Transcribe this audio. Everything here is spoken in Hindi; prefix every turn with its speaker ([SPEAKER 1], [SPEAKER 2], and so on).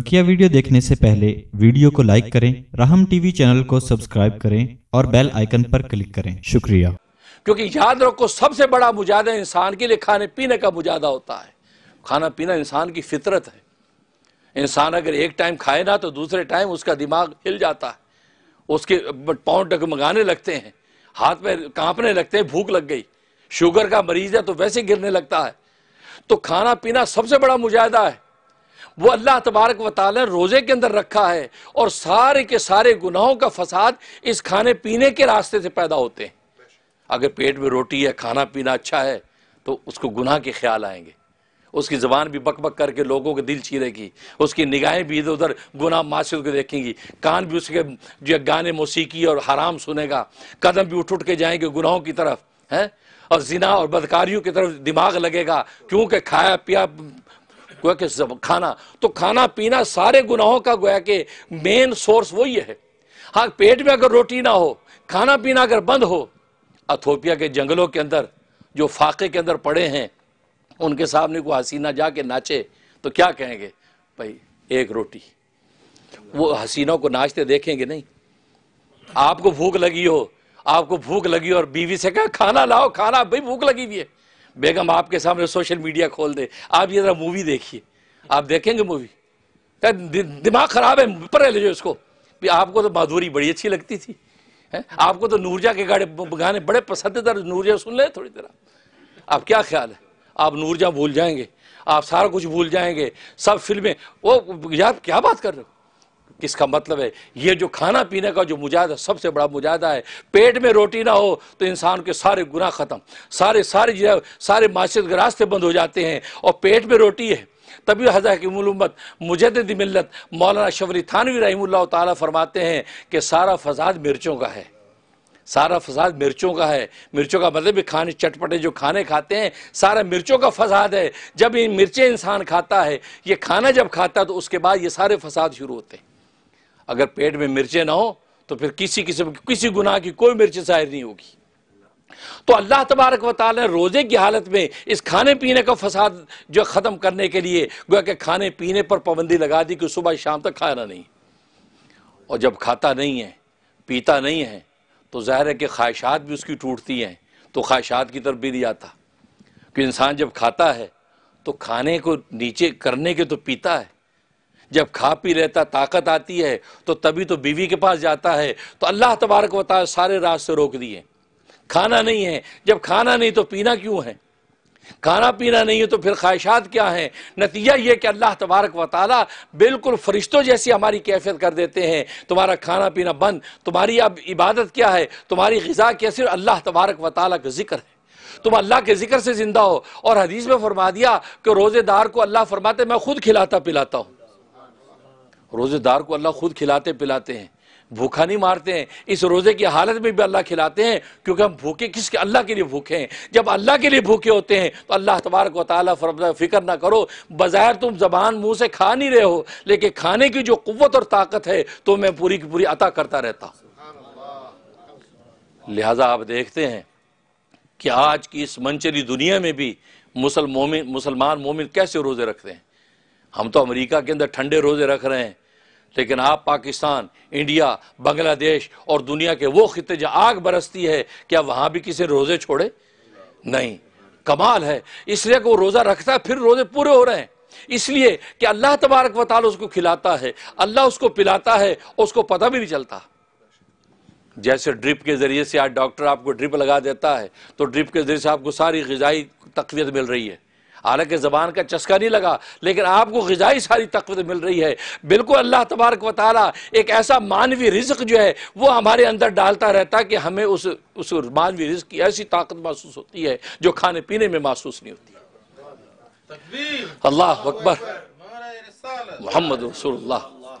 [SPEAKER 1] बकिया वीडियो देखने से पहले वीडियो को लाइक करें राहम टीवी चैनल को सब्सक्राइब करें और बेल आइकन पर क्लिक करें शुक्रिया क्योंकि याद रखो सबसे बड़ा मुजाहदा इंसान के लिए खाने पीने का मुजाहदा होता है खाना पीना इंसान की फितरत है इंसान अगर एक टाइम खाए ना तो दूसरे टाइम उसका दिमाग हिल जाता है उसके पाँव डगमगाने लगते हैं हाथ में कांपने लगते हैं भूख लग गई शुगर का मरीज है तो वैसे गिरने लगता है तो खाना पीना सबसे बड़ा मुजाहदा है वो अल्लाह तबारक वाल ने रोज़े के अंदर रखा है और सारे के सारे गुनाहों का फसाद इस खाने पीने के रास्ते से पैदा होते हैं अगर पेट में रोटी है खाना पीना अच्छा है तो उसको गुनाह के ख्याल आएंगे उसकी ज़बान भी बक बक करके लोगों के दिल चीरेगी उसकी निगाहें भी इधर उधर गुनाह माशर को देखेंगी कान भी उसके जो गाने मौसीकी और हराम सुनेगा कदम भी उठ उठ के जाएंगे गुनाहों की तरफ हैं और जिना और बदकारियों की तरफ दिमाग लगेगा क्योंकि खाया पिया गोया के खाना तो खाना पीना सारे गुनाहों का गोया के मेन सोर्स वही है हाँ पेट में अगर रोटी ना हो खाना पीना अगर बंद हो अथोपिया के जंगलों के अंदर जो फाके के अंदर पड़े हैं उनके सामने को हसीना जाके नाचे तो क्या कहेंगे भाई एक रोटी वो हसीनों को नाचते देखेंगे नहीं आपको भूख लगी हो आपको भूख लगी हो और बीवी से कहा खाना लाओ खाना भाई भूख लगी हुई है बेगम आपके सामने सोशल मीडिया खोल दे आप ये जरा मूवी देखिए आप देखेंगे मूवी दि, दिमाग ख़राब है पर ले जाओ इसको भी आपको तो माधुरी बड़ी अच्छी लगती थी है आपको तो नूरजा के गाड़े गाने बड़े पसंद थे तो नूरजा सुन ले थोड़ी देर आप क्या ख्याल है आप नूरजा भूल जाएंगे आप सारा कुछ भूल जाएंगे सब फिल्में वो यार क्या बात कर रहे हो किसका मतलब है ये जो खाना पीने का जो मुजाहदा सबसे बड़ा मुजाहदा है पेट में रोटी ना हो तो इंसान के सारे गुना ख़त्म सारे सारे जो सारे माशरत के रास्ते बंद हो जाते हैं और पेट में रोटी है तभी हज़ा की मुलमत मुजद मिलत मौलाना शबरी थानवी रही ताली फरमाते हैं कि सारा फसाद मिर्चों का है सारा फसाद मिर्चों का है मिर्चों का मतलब भी खाने चटपटे जो खाने खाते हैं सारा मिर्चों का फसाद है जब ये मिर्चें इंसान खाता है ये खाना जब खाता है तो उसके बाद ये सारे फसाद शुरू होते हैं अगर पेट में मिर्चें ना हो तो फिर किसी किस्म की किसी गुनाह की कोई मिर्च जाहिर नहीं होगी तो अल्लाह तबारक वाल ने रोज़े की हालत में इस खाने पीने का फसाद जो ख़त्म करने के लिए गोया कि खाने पीने पर पाबंदी लगा दी कि सुबह शाम तक खाना नहीं और जब खाता नहीं है पीता नहीं है तो ज़ाहिर है कि ख्वाहिशात भी उसकी टूटती हैं तो ख्वाहिशात की तरफ भी नहीं आता कि इंसान जब खाता है तो खाने को नीचे करने के तो पीता है जब खा पी लेता ताकत आती है तो तभी तो बीवी के पास जाता है तो अल्लाह तबारक वाल सारे रास्ते रोक दिए खाना नहीं है जब खाना नहीं तो पीना क्यों है खाना पीना नहीं है तो फिर ख्वाहिशात क्या हैं नतीजा ये कि अल्लाह तबारक वाली बिल्कुल फरिश्तों जैसी हमारी कैफियत कर देते हैं तुम्हारा खाना पीना बंद तुम्हारी अब इबादत क्या है तुम्हारी गज़ा क्या सिर्फ अल्लाह तबारक वाली का जिक्र है तुम अल्लाह के जिक्र से ज़िंदा हो और हदीस में फरमा दिया कि रोज़ेदार को अल्लाह फरमाते मैं खुद खिलाता पिलाता हूँ रोज़ेदार को अल्लाह खुद खिलाते पिलाते हैं भूखा नहीं मारते हैं इस रोज़े की हालत में भी अल्लाह खिलाते हैं क्योंकि हम भूखे किसके अल्लाह के लिए भूखे हैं जब अल्लाह के लिए भूखे होते हैं तो अल्लाह को वाली फरम फ़िक्र ना करो बज़ाहिर तुम जबान मुँह से खा नहीं रहे हो लेकिन खाने की जो कुत और ताकत है तो मैं पूरी की पूरी अता करता रहता लिहाजा आप देखते हैं कि आज की इस मंचली दुनिया में भी मुसलमोमिन मुसलमान मोमिन कैसे रोज़े रखते हैं हम तो अमरीका के अंदर ठंडे रोज़े रख रहे हैं लेकिन आप पाकिस्तान इंडिया बांग्लादेश और दुनिया के वो खत्े जहाँ आग बरसती है क्या वहाँ भी किसी रोज़े छोड़े नहीं कमाल है इसलिए वो रोज़ा रखता है फिर रोज़े पूरे हो रहे हैं इसलिए कि अल्लाह तबारक वाल उसको खिलाता है अल्लाह उसको पिलाता है उसको पता भी नहीं चलता जैसे ड्रिप के ज़रिए से आज डॉक्टर आपको ड्रिप लगा देता है तो ड्रिप के ज़रिए से आपको सारी गजाई तकवीत मिल रही है हालांकि ज़बान का चस्का नहीं लगा लेकिन आपको गजाई सारी तकवत मिल रही है बिल्कुल अल्लाह तबारक व एक ऐसा मानवी रिज्क जो है वो हमारे अंदर डालता रहता कि हमें उस उस मानवी रिज की ऐसी ताकत महसूस होती है जो खाने पीने में महसूस नहीं होती अल्लाह अकबर मोहम्मद रसोल्ला